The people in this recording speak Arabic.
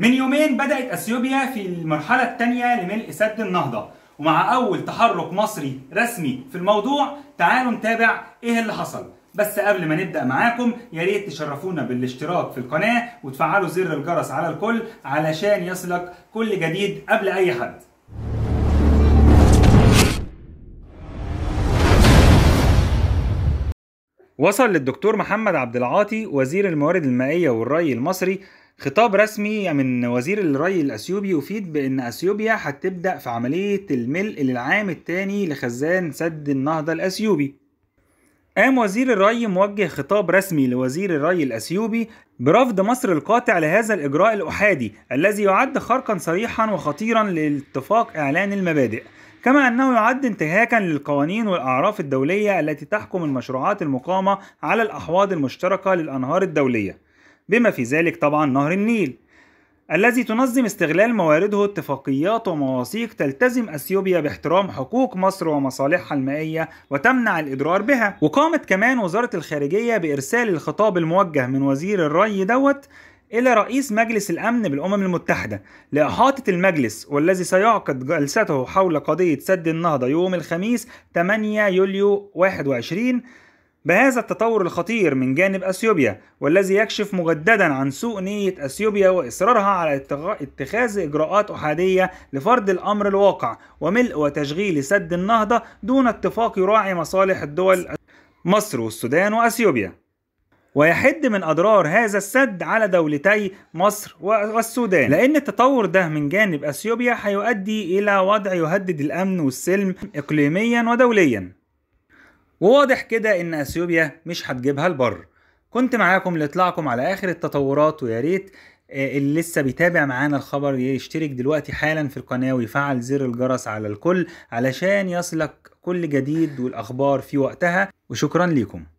من يومين بدأت أثيوبيا في المرحلة الثانية لملء سد النهضة ومع أول تحرك مصري رسمي في الموضوع تعالوا نتابع إيه اللي حصل بس قبل ما نبدأ معاكم يا ريت تشرفونا بالاشتراك في القناة وتفعلوا زر الجرس على الكل علشان يصلك كل جديد قبل أي حد وصل للدكتور محمد عبد العاطي وزير الموارد المائية والري المصري خطاب رسمي من وزير الري الأثيوبي يفيد بأن أثيوبيا هتبدأ في عملية الملء للعام الثاني لخزان سد النهضة الأثيوبي قام وزير الري موجه خطاب رسمي لوزير الري الأثيوبي برفض مصر القاطع لهذا الإجراء الأحادي الذي يعد خرقا صريحا وخطيرا لاتفاق إعلان المبادئ كما أنه يعد انتهاكا للقوانين والأعراف الدولية التي تحكم المشروعات المقامة على الأحواض المشتركة للأنهار الدولية بما في ذلك طبعا نهر النيل الذي تنظم استغلال موارده اتفاقيات ومواثيق تلتزم اثيوبيا باحترام حقوق مصر ومصالحها المائيه وتمنع الاضرار بها وقامت كمان وزاره الخارجيه بارسال الخطاب الموجه من وزير الري دوت إلى رئيس مجلس الأمن بالأمم المتحدة لإحاطة المجلس والذي سيعقد جلسته حول قضية سد النهضة يوم الخميس 8 يوليو 21 بهذا التطور الخطير من جانب اثيوبيا والذي يكشف مجددا عن سوء نيه اثيوبيا واصرارها على اتخاذ اجراءات احاديه لفرض الامر الواقع وملء وتشغيل سد النهضه دون اتفاق يراعي مصالح الدول مصر والسودان واثيوبيا ويحد من اضرار هذا السد على دولتي مصر والسودان لان التطور ده من جانب اثيوبيا هيؤدي الى وضع يهدد الامن والسلم اقليميا ودوليا وواضح كده إن أثيوبيا مش هتجيبها البر كنت معاكم لإطلاعكم على آخر التطورات ويا ريت آه، اللي لسه بيتابع معانا الخبر يشترك دلوقتي حالا في القناة ويفعل زر الجرس على الكل علشان يصلك كل جديد والأخبار في وقتها وشكرا ليكم